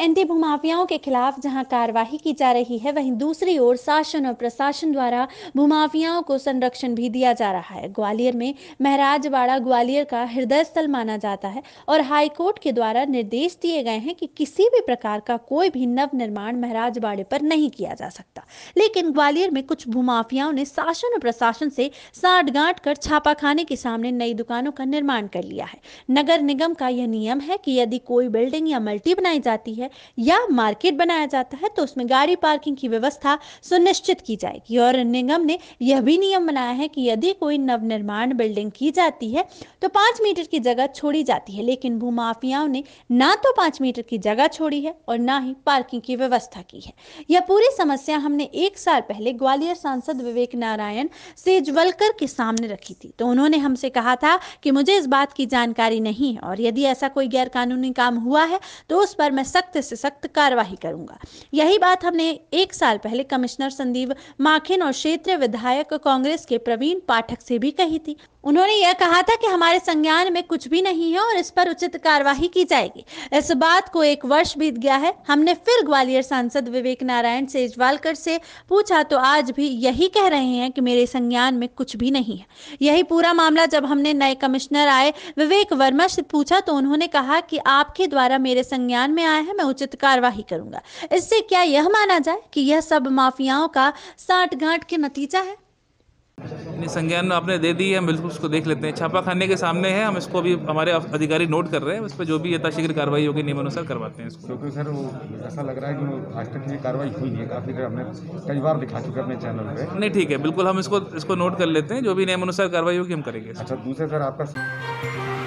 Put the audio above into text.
anti भूमाफियाओं के खिलाफ जहां कार्रवाई की जा रही है वहीं दूसरी ओर शासन और प्रशासन द्वारा भूमाफियाओं को संरक्षण भी दिया जा रहा है ग्वालियर में महराजवाड़ा ग्वालियर का हृदय स्थल माना जाता है और हाईकोर्ट के द्वारा निर्देश दिए गए हैं कि किसी भी प्रकार का कोई भी नव निर्माण महराजवाड़े पर नहीं किया जा सकता लेकिन ग्वालियर में कुछ भूमाफियाओं ने शासन और प्रशासन से साठगांठ कर छापाखाने के सामने नई दुकानों का निर्माण कर लिया है नगर निगम का यह नियम है कि यदि कोई बिल्डिंग या मल्टी बनाई जाती है है या मार्केट बनाया जाता है तो उसमें गाड़ी पार्किंग की व्यवस्था सुनिश्चित की जाएगी और निगम ने यह भी नियम बनाया है कि यदि कोई नवनिर्माण बिल्डिंग की जाती है तो पाँच मीटर की जगह छोड़ी जाती है लेकिन भूमाफियाओं ने ना तो पाँच मीटर की जगह छोड़ी है और ना ही पार्किंग की व्यवस्था की है यह पूरी समस्या हमने एक साल पहले ग्वालियर सांसद विवेक नारायण सेजवलकर के सामने रखी थी तो उन्होंने हमसे कहा था कि मुझे इस बात की जानकारी नहीं है और यदि ऐसा कोई गैरकानूनी काम हुआ है तो उस पर मैं सख्त सख्त से सख्त कार्यवाही करूंगा यही बात हमने एक साल पहले कमिश्नर संदीप माखिन और क्षेत्रीय विधायक कांग्रेस के प्रवीण पाठक से भी कही थी उन्होंने यह कहा था कि हमारे संज्ञान में कुछ भी नहीं है और इस पर उचित कार्यवाही की जाएगी इस बात को एक वर्ष बीत गया है हमने फिर ग्वालियर सांसद विवेक नारायण सेजवालकर से पूछा तो आज भी यही कह रहे हैं कि मेरे संज्ञान में कुछ भी नहीं है यही पूरा मामला जब हमने नए कमिश्नर आए विवेक वर्मा से पूछा तो उन्होंने कहा कि आपके द्वारा मेरे संज्ञान में आया है मैं उचित कार्यवाही करूंगा इससे क्या यह माना जाए कि यह सब माफियाओं का साठगांठ के नतीजा है संज्ञान आपने दे दी है हम बिल्कुल उसको देख लेते हैं छापा खाने के सामने है हम इसको अभी हमारे अधिकारी नोट कर रहे हैं उस पर जो भी यथाशीघ्र कार्रवाई होगी नियमानुसार करवाते हैं इसको क्योंकि सर वो ऐसा लग रहा है कि आज तक ये कार्रवाई हुई नहीं है काफ़ी देर हमने कई बार दिखा चुके अपने चैनल पर नहीं ठीक है बिल्कुल हम इसको इसको नोट कर लेते हैं जो भी नियमानुसार कार्रवाई होगी हम करेंगे अच्छा दूसरे सर आपका